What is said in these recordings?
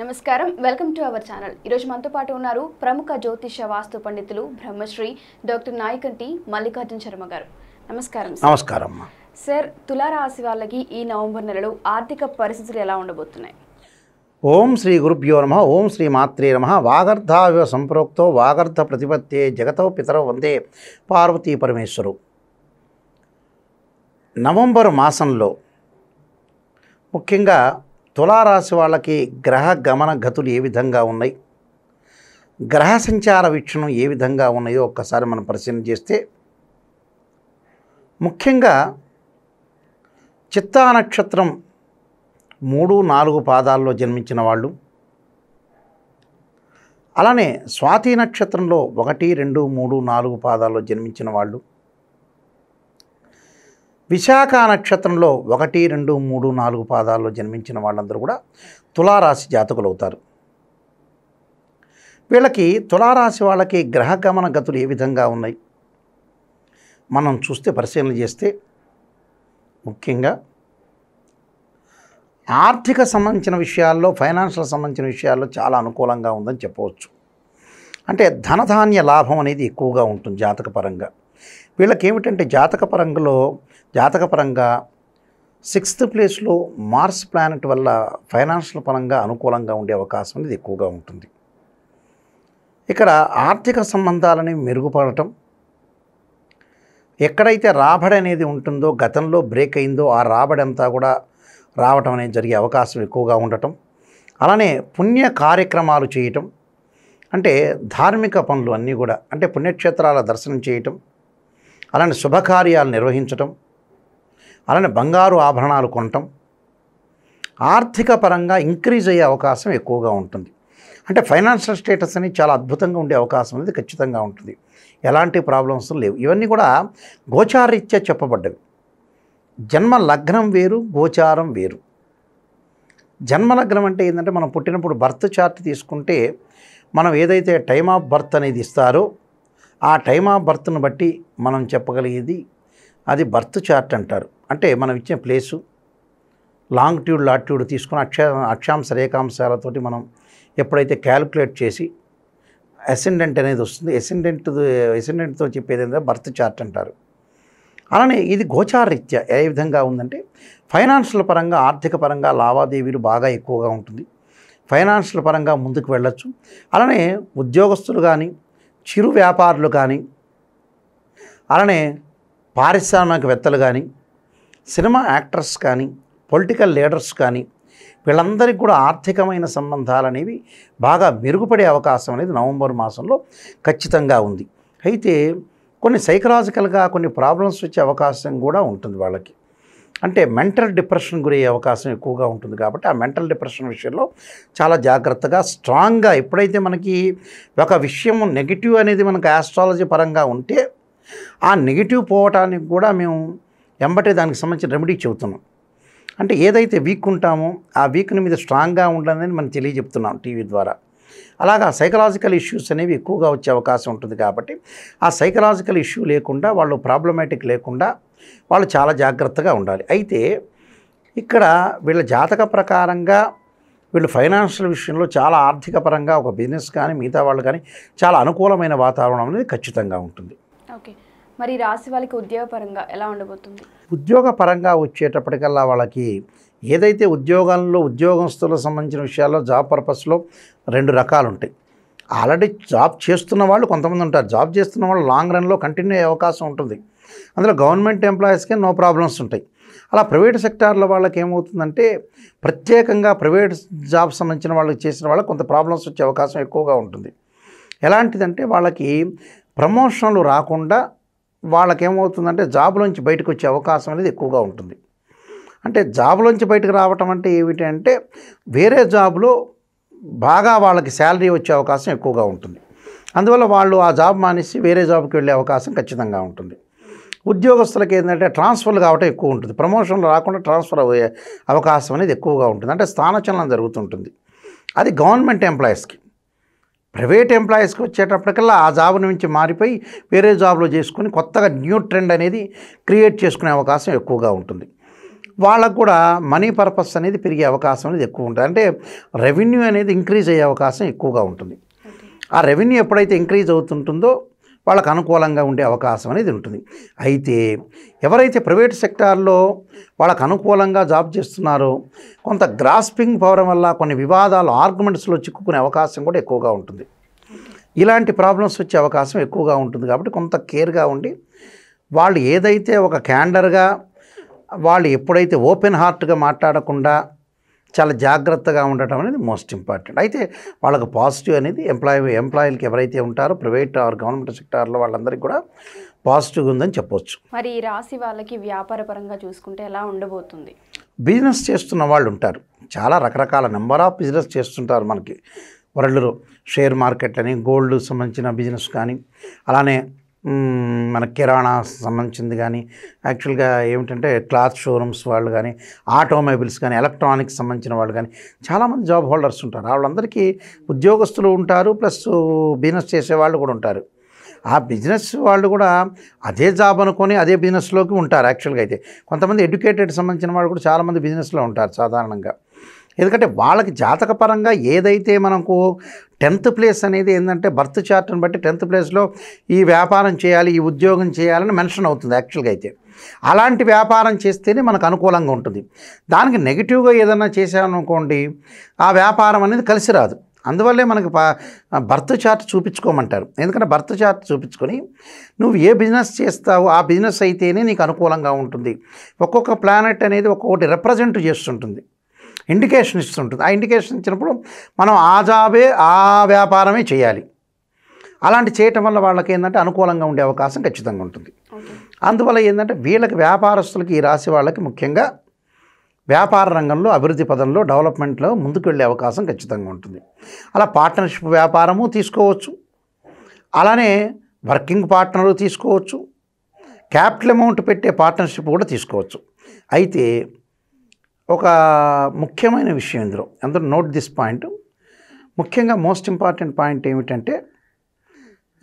నమస్కారం welcome to our channel ఈరోజు మనతో పాటు ఉన్నారు ప్రముఖ జ్యోతిష వాస్తు పండితులు బ్రహ్మశ్రీ డాక్టర్ నాయకంటి మల్లికార్జున శర్మ గారు నమస్కారం నమస్కారం సార్ తులారాశి వాళ్ళకి ఈ నవంబర్ నెలలో ఆర్థిక పరిస్థితులు ఎలా ఉండబోతున్నాయి ఓం శ్రీ గురుభ్యో నమ ఓం శ్రీ మాత్రే నమ వాగర్ధావ సంప్రోక్తో వాగర్ధ ప్రతిపత్తే జగతో పితరో వందే పార్వతీ పరమేశ్వరు నవంబర్ మాసంలో ముఖ్యంగా తులారాశి వాళ్ళకి గ్రహ గమన గతులు ఏ విధంగా ఉన్నాయి గ్రహ సంచార వీక్షణం ఏ విధంగా ఉన్నాయో ఒక్కసారి మనం పరిశీలన చేస్తే ముఖ్యంగా చిత్తా నక్షత్రం మూడు నాలుగు పాదాల్లో జన్మించిన వాళ్ళు అలానే స్వాతి నక్షత్రంలో ఒకటి రెండు మూడు నాలుగు పాదాల్లో జన్మించిన వాళ్ళు విశాఖ నక్షత్రంలో ఒకటి రెండు మూడు నాలుగు పాదాల్లో జన్మించిన వాళ్ళందరూ కూడా తులారాశి జాతకులు అవుతారు వీళ్ళకి తులారాశి వాళ్ళకి గ్రహ గమన గతులు ఏ విధంగా ఉన్నాయి మనం చూస్తే పరిశీలన చేస్తే ముఖ్యంగా ఆర్థిక సంబంధించిన విషయాల్లో ఫైనాన్షియల్ సంబంధించిన విషయాల్లో చాలా అనుకూలంగా ఉందని చెప్పవచ్చు అంటే ధనధాన్య లాభం అనేది ఎక్కువగా ఉంటుంది జాతకపరంగా వీళ్ళకి ఏమిటంటే జాతక పరంగలో జాతక పరంగా సిక్స్త్ ప్లేస్లో మార్స్ ప్లానెట్ వల్ల ఫైనాన్షియల్ పరంగా అనుకూలంగా ఉండే అవకాశం అనేది ఎక్కువగా ఉంటుంది ఇక్కడ ఆర్థిక సంబంధాలని మెరుగుపడటం ఎక్కడైతే రాబడి అనేది ఉంటుందో గతంలో బ్రేక్ అయిందో ఆ రాబడి అంతా కూడా రావటం అనేది జరిగే అవకాశం ఎక్కువగా ఉండటం అలానే పుణ్య కార్యక్రమాలు చేయటం అంటే ధార్మిక పనులు అన్నీ కూడా అంటే పుణ్యక్షేత్రాల దర్శనం చేయటం అలానే శుభకార్యాలు నిర్వహించటం అలానే బంగారు ఆభరణాలు కొనటం ఆర్థిక పరంగా ఇంక్రీజ్ అయ్యే అవకాశం ఎక్కువగా ఉంటుంది అంటే ఫైనాన్షియల్ స్టేటస్ అని చాలా అద్భుతంగా ఉండే అవకాశం అనేది ఖచ్చితంగా ఉంటుంది ఎలాంటి ప్రాబ్లమ్స్ లేవు ఇవన్నీ కూడా గోచారీత్యా చెప్పబడ్డవి జన్మ లగ్నం వేరు గోచారం వేరు జన్మ లగ్నం అంటే ఏంటంటే మనం పుట్టినప్పుడు బర్త్ చార్ట్ తీసుకుంటే మనం ఏదైతే టైమ్ ఆఫ్ బర్త్ అనేది ఇస్తారో ఆ టైమ్ ఆఫ్ బర్త్ను బట్టి మనం చెప్పగలిగేది అది బర్త్ చార్ట్ అంటారు అంటే మనం ఇచ్చిన ప్లేసు లాంగ్ట్యూడ్ లాట్యూడ్ తీసుకుని అక్ష అక్షాంశ రేఖాంశాలతోటి మనం ఎప్పుడైతే క్యాలిక్యులేట్ చేసి అసెండెంట్ అనేది వస్తుంది అసెండెంట్ అసెండెంట్తో చెప్పేది ఏంటంటే బర్త్ చార్ట్ అంటారు అలానే ఇది గోచారరీత్యా ఏ విధంగా ఉందంటే ఫైనాన్షియల్ పరంగా ఆర్థిక పరంగా లావాదేవీలు బాగా ఎక్కువగా ఉంటుంది ఫైనాన్షియల్ పరంగా ముందుకు వెళ్ళచ్చు అలానే ఉద్యోగస్తులు కానీ చిరు వ్యాపారులు కానీ అలానే పారిశ్రామికవేత్తలు కానీ సినిమా యాక్టర్స్ కానీ పొలిటికల్ లీడర్స్ కానీ వీళ్ళందరికీ కూడా ఆర్థికమైన సంబంధాలు అనేవి బాగా మెరుగుపడే అవకాశం అనేది నవంబర్ మాసంలో ఖచ్చితంగా ఉంది అయితే కొన్ని సైకలాజికల్గా కొన్ని ప్రాబ్లమ్స్ వచ్చే అవకాశం కూడా ఉంటుంది వాళ్ళకి అంటే మెంటల్ డిప్రెషన్ గురయ్యే అవకాశం ఎక్కువగా ఉంటుంది కాబట్టి ఆ మెంటల్ డిప్రెషన్ విషయంలో చాలా జాగ్రత్తగా స్ట్రాంగ్గా ఎప్పుడైతే మనకి ఒక విషయం నెగిటివ్ అనేది మనకు ఆస్ట్రాలజీ పరంగా ఉంటే ఆ నెగిటివ్ పోవటానికి కూడా మేము ఎంబటే దానికి సంబంధించిన రెమెడీ చెబుతున్నాం అంటే ఏదైతే వీక్ ఉంటామో ఆ వీక్ని మీద స్ట్రాంగ్గా ఉండాలని మనం తెలియజెప్తున్నాం టీవీ ద్వారా అలాగా సైకలాజికల్ ఇష్యూస్ అనేవి ఎక్కువగా వచ్చే అవకాశం ఉంటుంది కాబట్టి ఆ సైకలాజికల్ ఇష్యూ లేకుండా వాళ్ళు ప్రాబ్లమాటిక్ లేకుండా వాళ్ళు చాలా జాగ్రత్తగా ఉండాలి అయితే ఇక్కడ వీళ్ళ జాతక ప్రకారంగా వీళ్ళు ఫైనాన్షియల్ విషయంలో చాలా ఆర్థిక పరంగా ఒక బిజినెస్ కానీ మిగతా వాళ్ళు కానీ చాలా అనుకూలమైన వాతావరణం అనేది ఖచ్చితంగా ఉంటుంది ఓకే మరి రాశి వాళ్ళకి ఉద్యోగపరంగా ఎలా ఉండబోతుంది ఉద్యోగపరంగా వచ్చేటప్పటికల్లా వాళ్ళకి ఏదైతే ఉద్యోగంలో ఉద్యోగస్తులకు సంబంధించిన విషయాల్లో జాబ్ పర్పస్లో రెండు రకాలు ఉంటాయి ఆల్రెడీ జాబ్ చేస్తున్న వాళ్ళు కొంతమంది ఉంటారు జాబ్ చేస్తున్న వాళ్ళు లాంగ్ రన్లో కంటిన్యూ అయ్యే అవకాశం ఉంటుంది అందులో గవర్నమెంట్ ఎంప్లాయీస్కే నో ప్రాబ్లమ్స్ ఉంటాయి అలా ప్రైవేట్ సెక్టార్ల వాళ్ళకి ఏమవుతుందంటే ప్రత్యేకంగా ప్రైవేట్ జాబ్ సంబంధించిన వాళ్ళకి చేసిన వాళ్ళకి కొంత ప్రాబ్లమ్స్ వచ్చే అవకాశం ఎక్కువగా ఉంటుంది ఎలాంటిదంటే వాళ్ళకి ప్రమోషన్లు రాకుండా వాళ్ళకేమవుతుందంటే జాబ్లోంచి బయటకు వచ్చే అవకాశం అనేది ఎక్కువగా ఉంటుంది అంటే జాబ్లోంచి బయటకు రావటం అంటే ఏమిటి అంటే వేరే జాబ్లో బాగా వాళ్ళకి శాలరీ వచ్చే అవకాశం ఎక్కువగా ఉంటుంది అందువల్ల వాళ్ళు ఆ జాబ్ మానేసి వేరే జాబ్కి వెళ్ళే అవకాశం ఖచ్చితంగా ఉంటుంది ఉద్యోగస్తులకు ఏంటంటే ట్రాన్స్ఫర్లు కావటం ఎక్కువ ఉంటుంది ప్రమోషన్లు రాకుండా ట్రాన్స్ఫర్ అయ్యే అవకాశం అనేది ఎక్కువగా ఉంటుంది అంటే స్థానచలనం జరుగుతుంటుంది అది గవర్నమెంట్ ఎంప్లాయీస్కి ప్రైవేట్ ఎంప్లాయీస్కి వచ్చేటప్పటికల్లా ఆ జాబ్ నుంచి మారిపోయి వేరే జాబ్లో చేసుకుని కొత్తగా న్యూ ట్రెండ్ అనేది క్రియేట్ చేసుకునే అవకాశం ఎక్కువగా ఉంటుంది వాళ్ళకు కూడా మనీ పర్పస్ అనేది పెరిగే అవకాశం అనేది ఎక్కువ ఉంటుంది అంటే రెవెన్యూ అనేది ఇంక్రీజ్ అయ్యే అవకాశం ఎక్కువగా ఉంటుంది ఆ రెవెన్యూ ఎప్పుడైతే ఇంక్రీజ్ అవుతుంటుందో వాళ్ళకు అనుకూలంగా ఉండే అవకాశం అనేది ఉంటుంది అయితే ఎవరైతే ప్రైవేట్ సెక్టార్లో వాళ్ళకు అనుకూలంగా జాబ్ చేస్తున్నారో కొంత గ్రాస్పింగ్ పోవడం వల్ల కొన్ని వివాదాలు ఆర్గ్యుమెంట్స్లో చిక్కుకునే అవకాశం కూడా ఎక్కువగా ఉంటుంది ఇలాంటి ప్రాబ్లమ్స్ వచ్చే అవకాశం ఎక్కువగా ఉంటుంది కాబట్టి కొంత కేర్గా ఉండి వాళ్ళు ఏదైతే ఒక క్యాండర్గా వాళ్ళు ఎప్పుడైతే ఓపెన్ హార్ట్గా మాట్లాడకుండా చాలా జాగ్రత్తగా ఉండటం అనేది మోస్ట్ ఇంపార్టెంట్ అయితే వాళ్ళకు పాజిటివ్ అనేది ఎంప్లాయీ ఎంప్లాయీలకి ఎవరైతే ఉంటారో ప్రైవేట్ ఆర్ గవర్నమెంట్ సెక్టార్లో వాళ్ళందరికీ కూడా పాజిటివ్ ఉందని చెప్పవచ్చు మరి ఈ రాశి వాళ్ళకి వ్యాపార పరంగా చూసుకుంటే ఎలా ఉండబోతుంది బిజినెస్ చేస్తున్న వాళ్ళు ఉంటారు చాలా రకరకాల నెంబర్ ఆఫ్ బిజినెస్ చేస్తుంటారు మనకి వరల్డ్లో షేర్ మార్కెట్ అని గోల్డ్ సంబంధించిన బిజినెస్ కానీ అలానే మన కిరాణా సంబంధించింది కానీ యాక్చువల్గా ఏమిటంటే క్లాత్ షోరూమ్స్ వాళ్ళు కానీ ఆటోమొబైల్స్ కానీ ఎలక్ట్రానిక్స్ సంబంధించిన వాళ్ళు కానీ చాలామంది జాబ్ హోల్డర్స్ ఉంటారు వాళ్ళందరికీ ఉద్యోగస్తులు ఉంటారు ప్లస్ బిజినెస్ చేసే వాళ్ళు కూడా ఉంటారు ఆ బిజినెస్ వాళ్ళు కూడా అదే జాబ్ అనుకొని అదే బిజినెస్లోకి ఉంటారు యాక్చువల్గా అయితే కొంతమంది ఎడ్యుకేటెడ్ సంబంధించిన వాళ్ళు కూడా చాలామంది బిజినెస్లో ఉంటారు సాధారణంగా ఎందుకంటే వాళ్ళకి జాతకపరంగా ఏదైతే మనకు టెన్త్ ప్లేస్ అనేది ఏంటంటే బర్త్ చార్ట్ని బట్టి టెన్త్ ప్లేస్లో ఈ వ్యాపారం చేయాలి ఈ ఉద్యోగం చేయాలని మెన్షన్ అవుతుంది యాక్చువల్గా అయితే అలాంటి వ్యాపారం చేస్తేనే మనకు అనుకూలంగా ఉంటుంది దానికి నెగిటివ్గా ఏదైనా చేశామనుకోండి ఆ వ్యాపారం అనేది కలిసి రాదు అందువల్లే మనకి బర్త్ చార్ట్ చూపించుకోమంటారు ఎందుకంటే బర్త్ చార్ట్ చూపించుకొని నువ్వు ఏ బిజినెస్ చేస్తావు ఆ బిజినెస్ అయితేనే నీకు అనుకూలంగా ఉంటుంది ఒక్కొక్క ప్లానెట్ అనేది ఒక్కొక్కటి రిప్రజెంట్ చేస్తుంటుంది ఇండికేషన్ ఇస్తుంటుంది ఆ ఇండికేషన్ ఇచ్చినప్పుడు మనం ఆ జాబే ఆ వ్యాపారమే చేయాలి అలాంటి చేయటం వల్ల వాళ్ళకి ఏంటంటే అనుకూలంగా ఉండే అవకాశం ఖచ్చితంగా ఉంటుంది అందువల్ల ఏంటంటే వీళ్ళకి వ్యాపారస్తులకి ఈ రాశి వాళ్ళకి ముఖ్యంగా వ్యాపార రంగంలో అభివృద్ధి పదంలో డెవలప్మెంట్లో ముందుకు వెళ్ళే అవకాశం ఖచ్చితంగా ఉంటుంది అలా పార్ట్నర్షిప్ వ్యాపారము తీసుకోవచ్చు అలానే వర్కింగ్ పార్ట్నరు తీసుకోవచ్చు క్యాపిటల్ అమౌంట్ పెట్టే పార్ట్నర్షిప్ కూడా తీసుకోవచ్చు అయితే ఒక ముఖ్యమైన విషయం ఇందులో అందరూ నోట్ దిస్ పాయింట్ ముఖ్యంగా మోస్ట్ ఇంపార్టెంట్ పాయింట్ ఏమిటంటే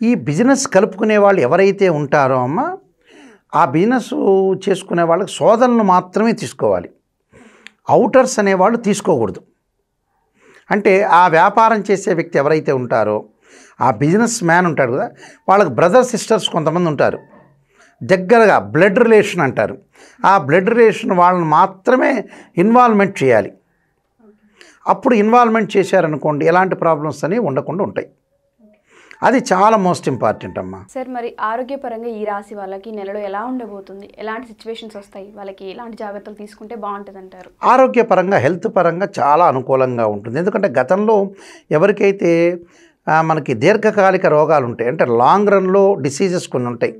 ఈ బిజినెస్ కలుపుకునే వాళ్ళు ఎవరైతే ఉంటారో అమ్మ ఆ బిజినెస్ చేసుకునే వాళ్ళకి సోదరులను మాత్రమే తీసుకోవాలి అవుటర్స్ అనేవాళ్ళు తీసుకోకూడదు అంటే ఆ వ్యాపారం చేసే వ్యక్తి ఎవరైతే ఉంటారో ఆ బిజినెస్ మ్యాన్ ఉంటాడు కదా వాళ్ళకి బ్రదర్ సిస్టర్స్ కొంతమంది ఉంటారు దగ్గరగా బ్లడ్ రిలేషన్ అంటారు ఆ బ్లడ్ రిలేషన్ వాళ్ళని మాత్రమే ఇన్వాల్వ్మెంట్ చేయాలి అప్పుడు ఇన్వాల్వ్మెంట్ చేశారనుకోండి ఎలాంటి ప్రాబ్లమ్స్ అనేవి ఉండకుండా ఉంటాయి అది చాలా మోస్ట్ ఇంపార్టెంట్ అమ్మా సార్ మరి ఆరోగ్యపరంగా ఈ రాశి వాళ్ళకి నెలలో ఎలా ఉండబోతుంది ఎలాంటి సిచ్యువేషన్స్ వస్తాయి వాళ్ళకి ఎలాంటి జాగ్రత్తలు తీసుకుంటే బాగుంటుంది అంటారు ఆరోగ్యపరంగా హెల్త్ పరంగా చాలా అనుకూలంగా ఉంటుంది ఎందుకంటే గతంలో ఎవరికైతే మనకి దీర్ఘకాలిక రోగాలు ఉంటాయి అంటే లాంగ్ రన్లో డిసీజెస్ కొన్ని ఉంటాయి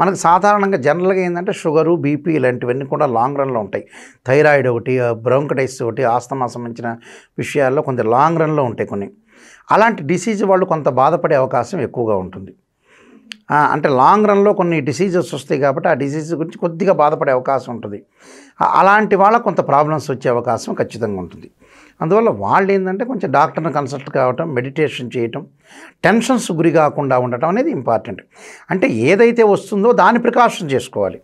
మనకు సాధారణంగా జనరల్గా ఏంటంటే షుగరు బీపీ ఇలాంటివన్నీ కూడా లాంగ్ రన్లో ఉంటాయి థైరాయిడ్ ఒకటి బ్రోంకటైస్ ఒకటి ఆస్తమా సంబంధించిన విషయాల్లో కొంత లాంగ్ రన్లో ఉంటాయి కొన్ని అలాంటి డిసీజ్ వాళ్ళు కొంత బాధపడే అవకాశం ఎక్కువగా ఉంటుంది అంటే లాంగ్ రన్లో కొన్ని డిసీజెస్ వస్తాయి కాబట్టి ఆ డిసీజ్ గురించి కొద్దిగా బాధపడే అవకాశం ఉంటుంది అలాంటి వాళ్ళ కొంత ప్రాబ్లమ్స్ వచ్చే అవకాశం ఖచ్చితంగా ఉంటుంది అందువల్ల వాళ్ళు ఏంటంటే కొంచెం డాక్టర్ని కన్సల్ట్ కావటం మెడిటేషన్ చేయటం టెన్షన్స్ గురి కాకుండా ఉండటం అనేది ఇంపార్టెంట్ అంటే ఏదైతే వస్తుందో దాన్ని ప్రికాషన్ చేసుకోవాలి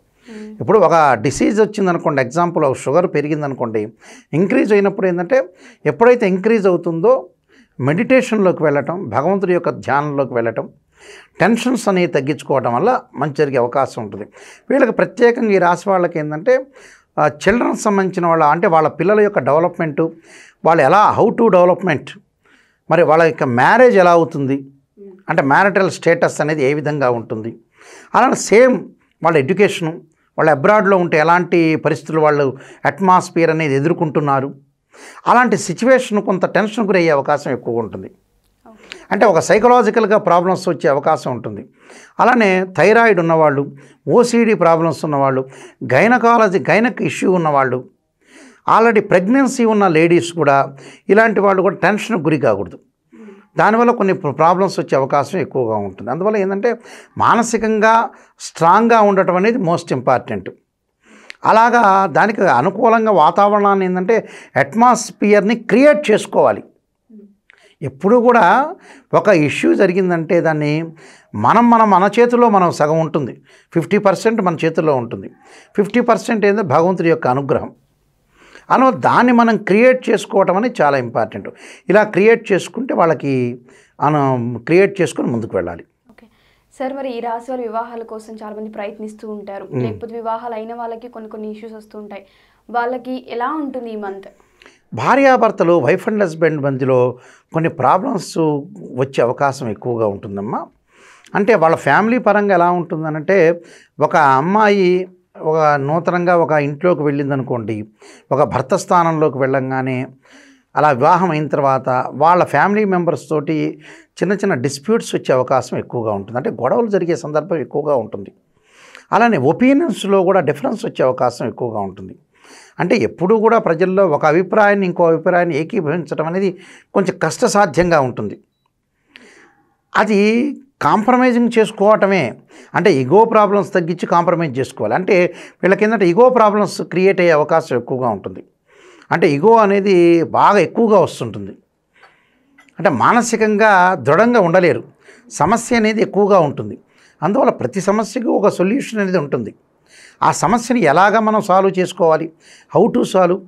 ఇప్పుడు ఒక డిసీజ్ వచ్చిందనుకోండి ఎగ్జాంపుల్ షుగర్ పెరిగిందనుకోండి ఇంక్రీజ్ అయినప్పుడు ఏంటంటే ఎప్పుడైతే ఇంక్రీజ్ అవుతుందో మెడిటేషన్లోకి వెళ్ళటం భగవంతుడి యొక్క ధ్యానంలోకి వెళ్ళటం టెన్షన్స్ అనేవి తగ్గించుకోవడం వల్ల మంచి జరిగే అవకాశం ఉంటుంది వీళ్ళకి ప్రత్యేకంగా ఈ రాసి వాళ్ళకి ఏంటంటే చిల్డ్రన్ సంబంధించిన వాళ్ళ అంటే వాళ్ళ పిల్లల యొక్క డెవలప్మెంటు వాళ్ళు ఎలా హౌ టు డెవలప్మెంట్ మరి వాళ్ళ యొక్క మ్యారేజ్ ఎలా అవుతుంది అంటే మ్యారిటల్ స్టేటస్ అనేది ఏ విధంగా ఉంటుంది అలానే సేమ్ వాళ్ళ ఎడ్యుకేషను వాళ్ళు అబ్రాడ్లో ఉంటే ఎలాంటి పరిస్థితులు వాళ్ళు అట్మాస్ఫియర్ అనేది ఎదుర్కొంటున్నారు అలాంటి సిచ్యువేషన్ కొంత టెన్షన్ గురయ్యే అవకాశం ఎక్కువగా ఉంటుంది అంటే ఒక సైకలాజికల్గా ప్రాబ్లమ్స్ వచ్చే అవకాశం ఉంటుంది అలానే థైరాయిడ్ ఉన్నవాళ్ళు ఓసీడీ ప్రాబ్లమ్స్ ఉన్నవాళ్ళు గైనకాలజీ గైనక్ ఇష్యూ ఉన్నవాళ్ళు ఆల్రెడీ ప్రెగ్నెన్సీ ఉన్న లేడీస్ కూడా ఇలాంటి వాళ్ళు కూడా టెన్షన్కి గురి కాకూడదు దానివల్ల కొన్ని ప్రాబ్లమ్స్ వచ్చే అవకాశం ఎక్కువగా ఉంటుంది అందువల్ల ఏంటంటే మానసికంగా స్ట్రాంగ్గా ఉండటం అనేది మోస్ట్ ఇంపార్టెంట్ అలాగా దానికి అనుకూలంగా వాతావరణాన్ని ఏంటంటే అట్మాస్ఫియర్ని క్రియేట్ చేసుకోవాలి ఎప్పుడు కూడా ఒక ఇష్యూ జరిగిందంటే దాన్ని మనం మనం మన చేతిలో మనం సగం ఉంటుంది ఫిఫ్టీ పర్సెంట్ మన చేతిలో ఉంటుంది ఫిఫ్టీ పర్సెంట్ ఏంటంటే భగవంతుడి యొక్క అనుగ్రహం అనో దాన్ని మనం క్రియేట్ చేసుకోవటం అనేది చాలా ఇంపార్టెంట్ ఇలా క్రియేట్ చేసుకుంటే వాళ్ళకి మనం క్రియేట్ చేసుకుని ముందుకు వెళ్ళాలి సార్ మరి ఈ రాశి వారి వివాహాల కోసం చాలా మంది ప్రయత్నిస్తూ ఉంటారు లేకపోతే వివాహాలు అయిన వాళ్ళకి కొన్ని కొన్ని ఇష్యూస్ వస్తూ ఉంటాయి వాళ్ళకి ఎలా ఉంటుంది ఈ మంత్ భార్యాభర్తలు వైఫ్ అండ్ హస్బెండ్ మధ్యలో కొన్ని ప్రాబ్లమ్స్ వచ్చే అవకాశం ఎక్కువగా ఉంటుందమ్మా అంటే వాళ్ళ ఫ్యామిలీ పరంగా ఎలా ఉంటుందనంటే ఒక అమ్మాయి ఒక నూతనంగా ఒక ఇంట్లోకి వెళ్ళిందనుకోండి ఒక భర్త స్థానంలోకి వెళ్ళంగానే అలా వివాహం అయిన తర్వాత వాళ్ళ ఫ్యామిలీ మెంబర్స్ తోటి చిన్న చిన్న డిస్ప్యూట్స్ వచ్చే అవకాశం ఎక్కువగా ఉంటుంది అంటే గొడవలు జరిగే సందర్భం ఎక్కువగా ఉంటుంది అలానే ఒపీనియన్స్లో కూడా డిఫరెన్స్ వచ్చే అవకాశం ఎక్కువగా ఉంటుంది అంటే ఎప్పుడూ కూడా ప్రజల్లో ఒక అభిప్రాయాన్ని ఇంకో అభిప్రాయాన్ని ఏకీభవించడం అనేది కొంచెం కష్టసాధ్యంగా ఉంటుంది అది కాంప్రమైజింగ్ చేసుకోవటమే అంటే ఇగో ప్రాబ్లమ్స్ తగ్గించి కాంప్రమైజ్ చేసుకోవాలి అంటే వీళ్ళకి ఏంటంటే ఇగో ప్రాబ్లమ్స్ క్రియేట్ అయ్యే అవకాశం ఎక్కువగా ఉంటుంది అంటే ఇగో అనేది బాగా ఎక్కువగా వస్తుంటుంది అంటే మానసికంగా దృఢంగా ఉండలేరు సమస్య అనేది ఎక్కువగా ఉంటుంది అందువల్ల ప్రతి సమస్యకు ఒక సొల్యూషన్ అనేది ఉంటుంది ఆ సమస్యని ఎలాగ మనం సాల్వ్ చేసుకోవాలి హౌ టు సాల్వ్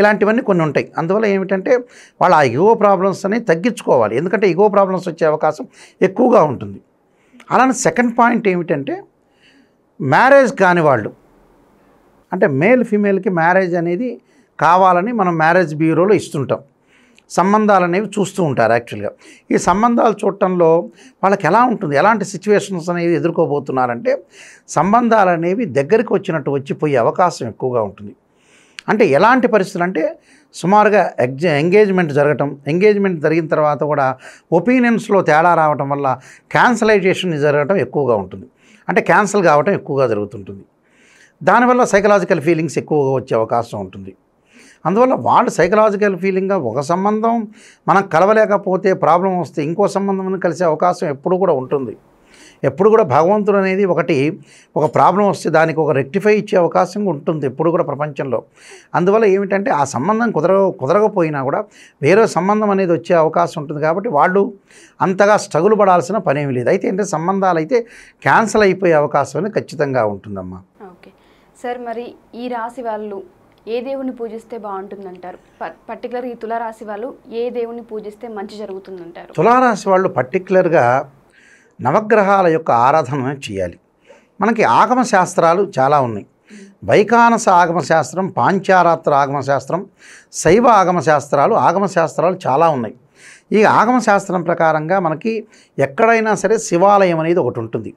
ఇలాంటివన్నీ కొన్ని ఉంటాయి అందువల్ల ఏమిటంటే వాళ్ళు ఆ ఇగో ప్రాబ్లమ్స్ అనేవి తగ్గించుకోవాలి ఎందుకంటే ఇగో ప్రాబ్లమ్స్ వచ్చే అవకాశం ఎక్కువగా ఉంటుంది అలానే సెకండ్ పాయింట్ ఏమిటంటే మ్యారేజ్ కాని వాళ్ళు అంటే మేల్ ఫీమేల్కి మ్యారేజ్ అనేది కావాలని మనం మ్యారేజ్ బ్యూరోలో ఇస్తుంటాం సంబంధాలు అనేవి చూస్తూ ఉంటారు యాక్చువల్గా ఈ సంబంధాలు చూడటంలో వాళ్ళకి ఎలా ఉంటుంది ఎలాంటి సిచ్యువేషన్స్ అనేవి ఎదుర్కోబోతున్నారంటే సంబంధాలు అనేవి దగ్గరికి వచ్చినట్టు వచ్చిపోయే అవకాశం ఎక్కువగా ఉంటుంది అంటే ఎలాంటి పరిస్థితులు అంటే సుమారుగా ఎగ్జ ఎంగేజ్మెంట్ జరగటం ఎంగేజ్మెంట్ జరిగిన తర్వాత కూడా ఒపీనియన్స్లో తేడా రావటం వల్ల క్యాన్సలైజేషన్ జరగటం ఎక్కువగా ఉంటుంది అంటే క్యాన్సిల్ కావటం ఎక్కువగా జరుగుతుంటుంది దానివల్ల సైకలాజికల్ ఫీలింగ్స్ ఎక్కువగా వచ్చే అవకాశం ఉంటుంది అందువల్ల వాళ్ళు సైకలాజికల్ ఫీలింగ్గా ఒక సంబంధం మనం కలవలేకపోతే ప్రాబ్లం వస్తే ఇంకో సంబంధం కలిసే అవకాశం ఎప్పుడు కూడా ఉంటుంది ఎప్పుడు కూడా భగవంతుడు అనేది ఒకటి ఒక ప్రాబ్లం వస్తే దానికి ఒక రెక్టిఫై ఇచ్చే అవకాశం ఉంటుంది ఎప్పుడు కూడా ప్రపంచంలో అందువల్ల ఏమిటంటే ఆ సంబంధం కుదర కుదరకపోయినా కూడా వేరే సంబంధం అనేది వచ్చే అవకాశం ఉంటుంది కాబట్టి వాళ్ళు అంతగా స్ట్రగుల్ పడాల్సిన పనేమి లేదు అయితే ఏంటంటే సంబంధాలు అయితే క్యాన్సిల్ అయిపోయే అవకాశం అనేది ఖచ్చితంగా ఉంటుందమ్మా ఓకే సార్ మరి ఈ రాశి వాళ్ళు ఏ దేవుని పూజిస్తే బాగుంటుందంటారు పర్టికులర్ ఈ తులారాశి వాళ్ళు ఏ దేవుని పూజిస్తే మంచి జరుగుతుందంటారు తులారాశి వాళ్ళు పర్టికులర్గా నవగ్రహాల యొక్క ఆరాధన చేయాలి మనకి ఆగమ శాస్త్రాలు చాలా ఉన్నాయి వైకానస ఆగమ శాస్త్రం పాంచారాత్ర ఆగమ శాస్త్రం శైవ ఆగమ శాస్త్రాలు ఆగమ శాస్త్రాలు చాలా ఉన్నాయి ఈ ఆగమ శాస్త్రం ప్రకారంగా మనకి ఎక్కడైనా సరే శివాలయం అనేది ఒకటి ఉంటుంది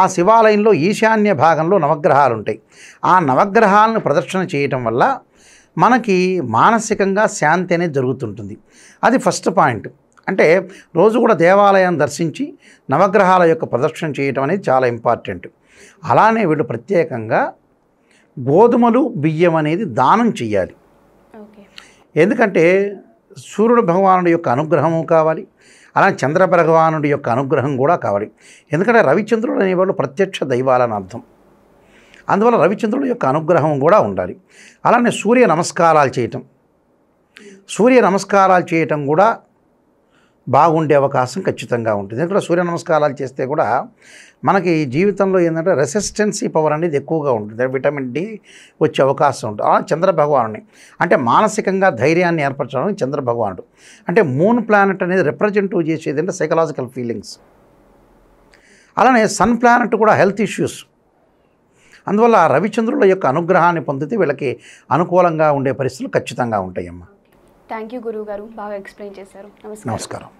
ఆ శివాలయంలో ఈశాన్య భాగంలో నవగ్రహాలు ఉంటాయి ఆ నవగ్రహాలను ప్రదర్శన చేయటం వల్ల మనకి మానసికంగా శాంతి అనేది జరుగుతుంటుంది అది ఫస్ట్ పాయింట్ అంటే రోజు కూడా దేవాలయం దర్శించి నవగ్రహాల యొక్క ప్రదర్శన చేయటం అనేది చాలా ఇంపార్టెంట్ అలానే వీళ్ళు ప్రత్యేకంగా గోధుమలు బియ్యం అనేది దానం చేయాలి ఎందుకంటే సూర్యుడు భగవానుడి యొక్క అనుగ్రహము కావాలి అలానే చంద్ర భగవానుడి యొక్క అనుగ్రహం కూడా కావాలి ఎందుకంటే రవిచంద్రుడు అనేవాళ్ళు ప్రత్యక్ష దైవాలని అర్థం అందువల్ల రవిచంద్రుడి యొక్క అనుగ్రహం కూడా ఉండాలి అలానే సూర్య నమస్కారాలు చేయటం సూర్య నమస్కారాలు చేయటం కూడా బాగుండే అవకాశం ఖచ్చితంగా ఉంటుంది ఎందుకంటే సూర్య నమస్కారాలు చేస్తే కూడా మనకి జీవితంలో ఏంటంటే రెసిస్టెన్సీ పవర్ అనేది ఎక్కువగా ఉంటుంది విటమిన్ డి వచ్చే అవకాశం ఉంటుంది ఆ చంద్రభగవానుని అంటే మానసికంగా ధైర్యాన్ని ఏర్పరచడానికి చంద్రభగవానుడు అంటే మూన్ ప్లానెట్ అనేది రిప్రజెంటివ్ చేసేది అంటే సైకలాజికల్ ఫీలింగ్స్ అలానే సన్ ప్లానెట్ కూడా హెల్త్ ఇష్యూస్ అందువల్ల రవిచంద్రుల యొక్క అనుగ్రహాన్ని పొందితే వీళ్ళకి అనుకూలంగా ఉండే పరిస్థితులు ఖచ్చితంగా ఉంటాయమ్మా థ్యాంక్ యూ గురువు గారు బాగా ఎక్స్ప్లెయిన్ చేశారు నమస్కారం